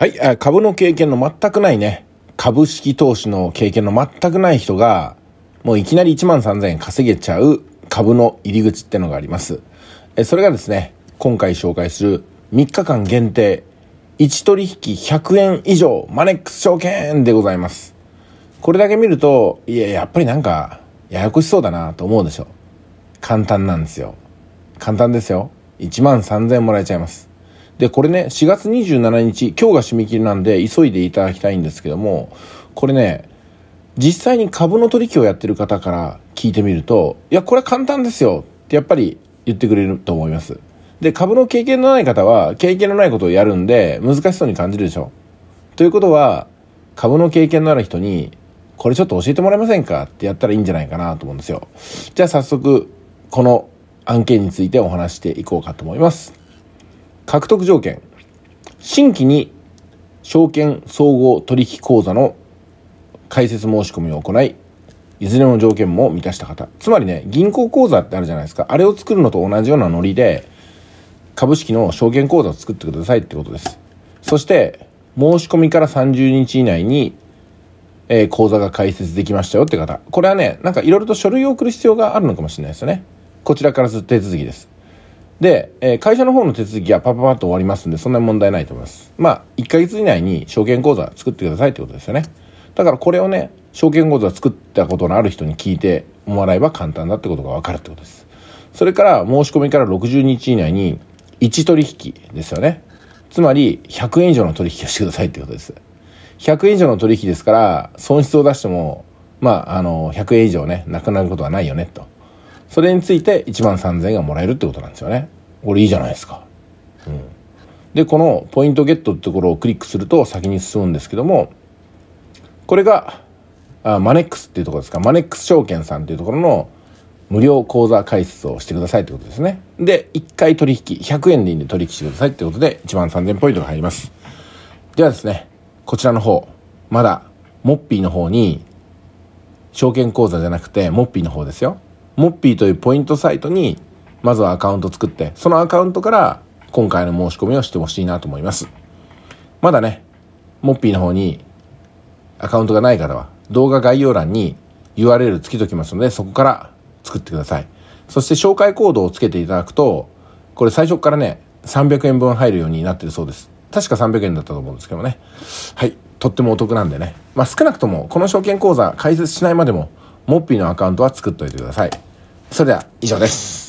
はい、株の経験の全くないね、株式投資の経験の全くない人が、もういきなり1万3000円稼げちゃう株の入り口ってのがあります。それがですね、今回紹介する3日間限定、1取引100円以上、マネックス証券でございます。これだけ見ると、いや、やっぱりなんか、ややこしそうだなと思うでしょ。簡単なんですよ。簡単ですよ。1万3000円もらえちゃいます。で、これね、4月27日、今日が締め切りなんで、急いでいただきたいんですけども、これね、実際に株の取引をやってる方から聞いてみると、いや、これ簡単ですよってやっぱり言ってくれると思います。で、株の経験のない方は、経験のないことをやるんで、難しそうに感じるでしょ。ということは、株の経験のある人に、これちょっと教えてもらえませんかってやったらいいんじゃないかなと思うんですよ。じゃあ早速、この案件についてお話していこうかと思います。獲得条件新規に証券総合取引口座の開設申し込みを行いいずれの条件も満たした方つまりね銀行口座ってあるじゃないですかあれを作るのと同じようなノリで株式の証券口座を作ってくださいってことですそして申し込みから30日以内に、えー、口座が開設できましたよって方これはねなんかいろいろと書類を送る必要があるのかもしれないですよねこちらからずっと手続きですで、えー、会社の方の手続きはパパパッと終わりますんで、そんな問題ないと思います。まあ、1ヶ月以内に証券口座作ってくださいってことですよね。だからこれをね、証券口座作ったことのある人に聞いてもらえば簡単だってことがわかるってことです。それから申し込みから60日以内に1取引ですよね。つまり100円以上の取引をしてくださいってことです。100円以上の取引ですから、損失を出しても、まあ、あの、100円以上ね、なくなることはないよね、と。それについて1万3000円がもらえるってことなんですよねこれいいじゃないですか、うん、でこのポイントゲットってところをクリックすると先に進むんですけどもこれがあマネックスっていうところですかマネックス証券さんっていうところの無料口座開設をしてくださいってことですねで1回取引100円でいいんで取引してくださいってことで1万3000ポイントが入りますではですねこちらの方まだモッピーの方に証券口座じゃなくてモッピーの方ですよモッピーというポイントサイトに、まずはアカウント作って、そのアカウントから今回の申し込みをしてほしいなと思います。まだね、モッピーの方にアカウントがない方は、動画概要欄に URL つけときますので、そこから作ってください。そして紹介コードをつけていただくと、これ最初からね、300円分入るようになってるそうです。確か300円だったと思うんですけどね。はい。とってもお得なんでね。まあ、少なくとも、この証券口座開設しないまでも、モッピーのアカウントは作っといてください。それでは以上です。